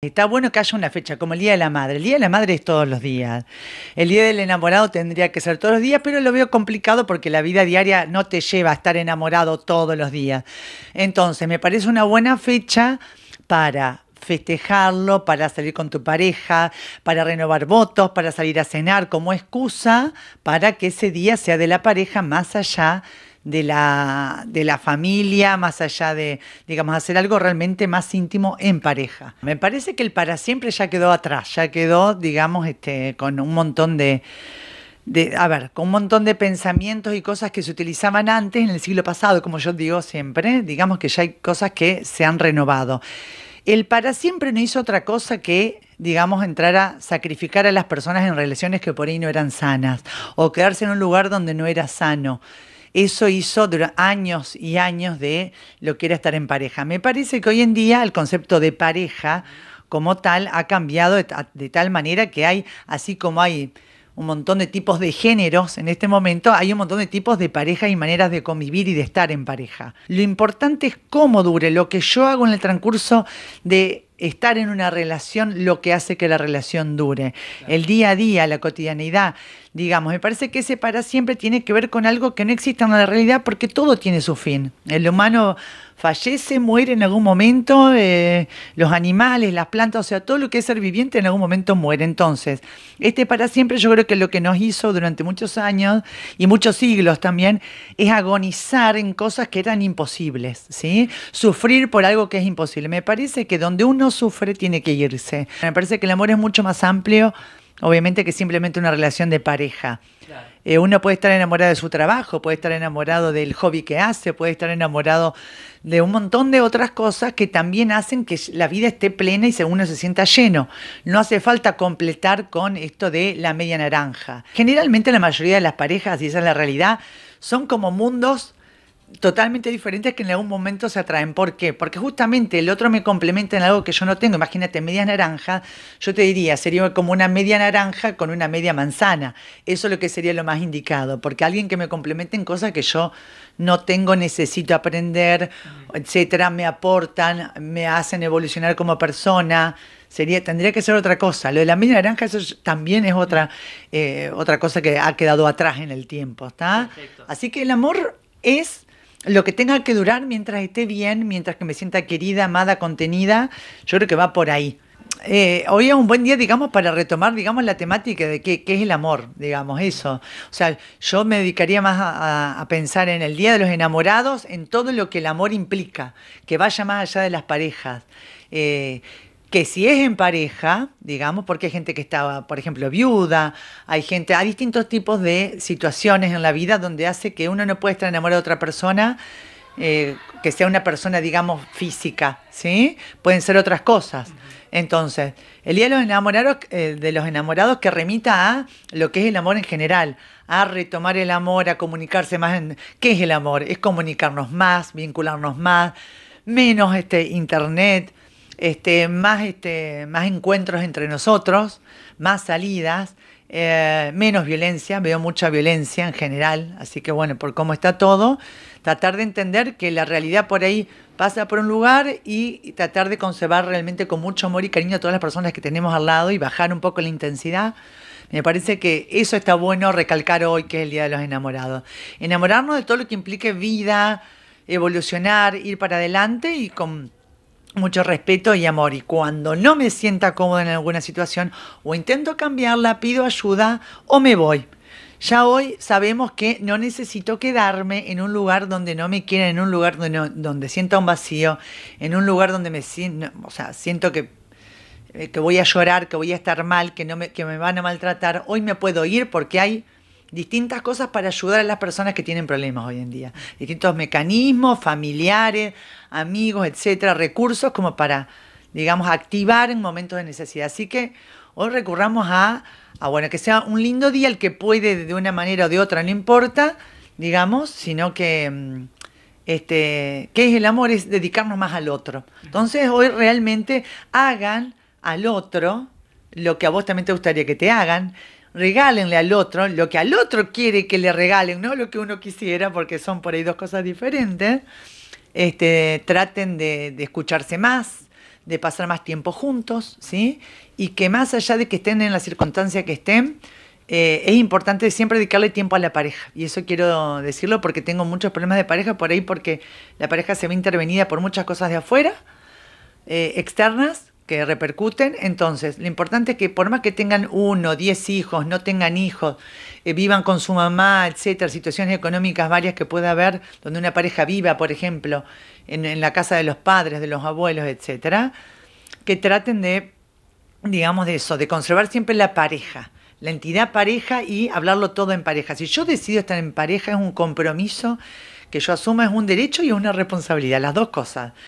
Está bueno que haya una fecha, como el Día de la Madre. El Día de la Madre es todos los días. El Día del Enamorado tendría que ser todos los días, pero lo veo complicado porque la vida diaria no te lleva a estar enamorado todos los días. Entonces, me parece una buena fecha para festejarlo, para salir con tu pareja, para renovar votos, para salir a cenar como excusa para que ese día sea de la pareja más allá de la, familia, más allá de, digamos, hacer algo realmente más íntimo en pareja. Me parece que el para siempre ya quedó atrás, ya quedó, digamos, este, con un montón de... De, a ver, con un montón de pensamientos y cosas que se utilizaban antes en el siglo pasado, como yo digo siempre, digamos que ya hay cosas que se han renovado. El para siempre no hizo otra cosa que, digamos, entrar a sacrificar a las personas en relaciones que por ahí no eran sanas o quedarse en un lugar donde no era sano eso hizo durante años y años de lo que era estar en pareja. Me parece que hoy en día el concepto de pareja como tal ha cambiado de, tal manera que hay, así como hay un montón de tipos de géneros en este momento, hay un montón de tipos de pareja y maneras de convivir y de estar en pareja. Lo importante es cómo dure, lo que yo hago en el transcurso de estar en una relación lo que hace que la relación dure. El día a día, la cotidianidad, digamos, me parece que ese para siempre tiene que ver con algo que no existe en la realidad porque todo tiene su fin. El humano fallece, muere en algún momento, eh, los animales, las plantas, o sea, todo lo que es ser viviente en algún momento muere. Entonces, este para siempre yo creo que lo que nos hizo durante muchos años y muchos siglos también es agonizar en cosas que eran imposibles, ¿sí? Sufrir por algo que es imposible. Me parece que donde uno sufre tiene que irse. Me parece que el amor es mucho más amplio obviamente que simplemente una relación de pareja. Eh, uno puede estar enamorado de su trabajo, puede estar enamorado del hobby que hace, puede estar enamorado de un montón de otras cosas que también hacen que la vida esté plena y uno se sienta lleno. No hace falta completar con esto de la media naranja. Generalmente la mayoría de las parejas, y esa es la realidad, son como mundos totalmente diferentes que en algún momento se atraen. ¿Por qué? Porque justamente el otro me complementa en algo que yo no tengo. Imagínate, media naranja, yo te diría, sería como una media naranja con una media manzana. Eso es lo que sería lo más indicado, porque alguien que me complemente en cosas que yo no tengo, necesito aprender, etcétera, me aportan, me hacen evolucionar como persona. Sería, tendría que ser otra cosa. Lo de la media naranja eso también es otra, eh, otra cosa que ha quedado atrás en el tiempo, ¿está? Así que el amor es lo que tenga que durar mientras esté bien, mientras que me sienta querida, amada, contenida, yo creo que va por ahí. Eh, hoy es un buen día, digamos, para retomar, digamos, la temática de qué, es el amor, digamos, eso. O sea, yo me dedicaría más a, pensar en el Día de los Enamorados, en todo lo que el amor implica, que vaya más allá de las parejas. Eh, que si es en pareja, digamos, porque hay gente que estaba, por ejemplo, viuda, hay gente, hay distintos tipos de situaciones en la vida donde hace que uno no pueda estar enamorado de otra persona, eh, que sea una persona, digamos, física, ¿sí? Pueden ser otras cosas. Entonces, el día de los enamorados, eh, de los enamorados que remita a lo que es el amor en general, a retomar el amor, a comunicarse más. En, ¿Qué es el amor? Es comunicarnos más, vincularnos más, menos este internet, este, más, este, más encuentros entre nosotros, más salidas, eh, menos violencia, veo mucha violencia en general, así que bueno, por cómo está todo, tratar de entender que la realidad por ahí pasa por un lugar y tratar de conservar realmente con mucho amor y cariño a todas las personas que tenemos al lado y bajar un poco la intensidad. Me parece que eso está bueno recalcar hoy, que es el Día de los Enamorados. Enamorarnos de todo lo que implique vida, evolucionar, ir para adelante y con mucho respeto y amor. Y cuando no me sienta cómoda en alguna situación o intento cambiarla, pido ayuda o me voy. Ya hoy sabemos que no necesito quedarme en un lugar donde no me quieren, en un lugar donde, no, sienta un vacío, en un lugar donde me siento, o sea, siento que, eh, que voy a llorar, que voy a estar mal, que, no me, que me van a maltratar. Hoy me puedo ir porque hay distintas cosas para ayudar a las personas que tienen problemas hoy en día. Distintos mecanismos, familiares, amigos, etcétera, recursos como para, digamos, activar en momentos de necesidad. Así que hoy recurramos a, a bueno, que sea un lindo día, el que puede de una manera o de otra, no importa, digamos, sino que. Mm, este, ¿Qué es el amor? Es dedicarnos más al otro. Entonces, hoy realmente hagan al otro lo que a vos también te gustaría que te hagan regálenle al otro lo que al otro quiere que le regalen, no lo que uno quisiera, porque son por ahí dos cosas diferentes. Este, traten de, escucharse más, de pasar más tiempo juntos, ¿sí? Y que más allá de que estén en la circunstancia que estén, eh, es importante siempre dedicarle tiempo a la pareja. Y eso quiero decirlo porque tengo muchos problemas de pareja por ahí, porque la pareja se ve intervenida por muchas cosas de afuera, eh, externas, que repercuten. Entonces, lo importante es que por más que tengan uno, diez hijos, no tengan hijos, eh, vivan con su mamá, etcétera, situaciones económicas varias que pueda haber, donde una pareja viva, por ejemplo, en, la casa de los padres, de los abuelos, etcétera, que traten de, digamos, de eso, de conservar siempre la pareja la entidad pareja y hablarlo todo en pareja. Si yo decido estar en pareja es un compromiso que yo asuma, es un derecho y una responsabilidad, las dos cosas.